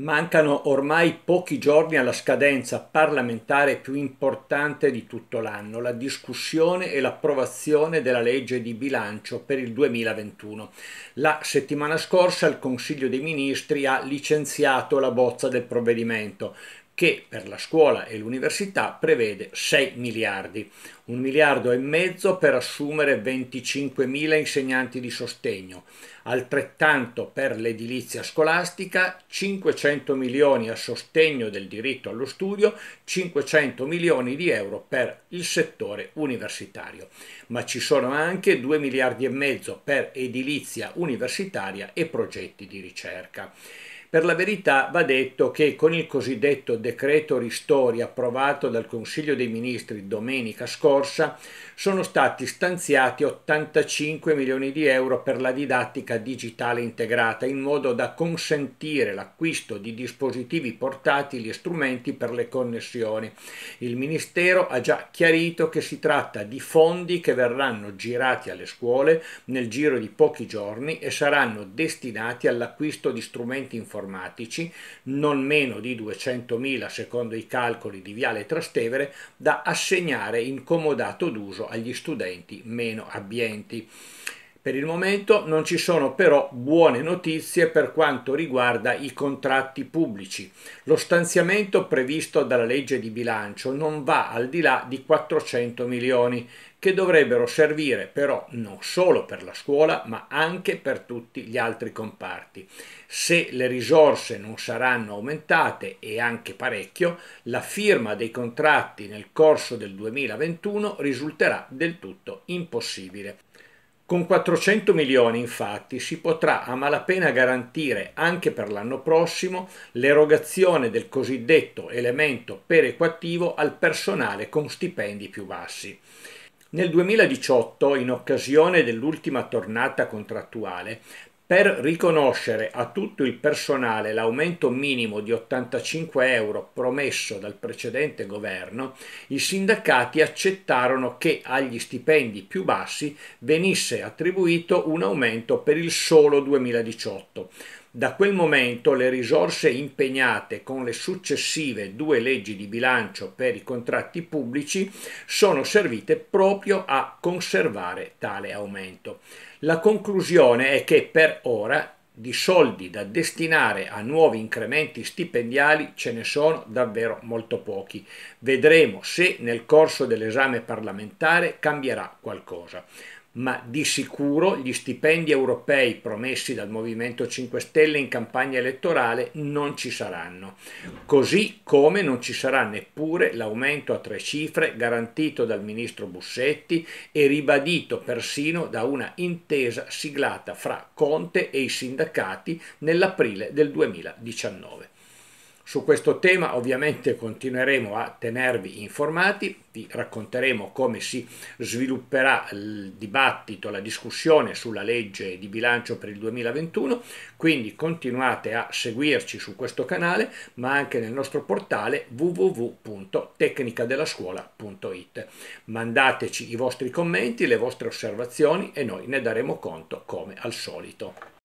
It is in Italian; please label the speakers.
Speaker 1: Mancano ormai pochi giorni alla scadenza parlamentare più importante di tutto l'anno, la discussione e l'approvazione della legge di bilancio per il 2021. La settimana scorsa il Consiglio dei Ministri ha licenziato la bozza del provvedimento che per la scuola e l'università prevede 6 miliardi, un miliardo e mezzo per assumere 25 mila insegnanti di sostegno, altrettanto per l'edilizia scolastica, 500 milioni a sostegno del diritto allo studio, 500 milioni di euro per il settore universitario. Ma ci sono anche 2 miliardi e mezzo per edilizia universitaria e progetti di ricerca. Per la verità va detto che con il cosiddetto decreto ristori approvato dal Consiglio dei Ministri domenica scorsa sono stati stanziati 85 milioni di euro per la didattica digitale integrata in modo da consentire l'acquisto di dispositivi portatili e strumenti per le connessioni. Il Ministero ha già chiarito che si tratta di fondi che verranno girati alle scuole nel giro di pochi giorni e saranno destinati all'acquisto di strumenti informatici informatici, non meno di 200.000 secondo i calcoli di Viale Trastevere, da assegnare in comodato d'uso agli studenti meno abbienti. Per il momento non ci sono però buone notizie per quanto riguarda i contratti pubblici. Lo stanziamento previsto dalla legge di bilancio non va al di là di 400 milioni che dovrebbero servire però non solo per la scuola ma anche per tutti gli altri comparti. Se le risorse non saranno aumentate e anche parecchio, la firma dei contratti nel corso del 2021 risulterà del tutto impossibile. Con 400 milioni infatti si potrà a malapena garantire anche per l'anno prossimo l'erogazione del cosiddetto elemento perequativo al personale con stipendi più bassi. Nel 2018, in occasione dell'ultima tornata contrattuale, per riconoscere a tutto il personale l'aumento minimo di 85 euro promesso dal precedente governo, i sindacati accettarono che agli stipendi più bassi venisse attribuito un aumento per il solo 2018, da quel momento le risorse impegnate con le successive due leggi di bilancio per i contratti pubblici sono servite proprio a conservare tale aumento. La conclusione è che per ora di soldi da destinare a nuovi incrementi stipendiali ce ne sono davvero molto pochi. Vedremo se nel corso dell'esame parlamentare cambierà qualcosa ma di sicuro gli stipendi europei promessi dal Movimento 5 Stelle in campagna elettorale non ci saranno, così come non ci sarà neppure l'aumento a tre cifre garantito dal ministro Bussetti e ribadito persino da una intesa siglata fra Conte e i sindacati nell'aprile del 2019. Su questo tema ovviamente continueremo a tenervi informati, vi racconteremo come si svilupperà il dibattito, la discussione sulla legge di bilancio per il 2021, quindi continuate a seguirci su questo canale ma anche nel nostro portale www.tecnicadelascuola.it. Mandateci i vostri commenti, le vostre osservazioni e noi ne daremo conto come al solito.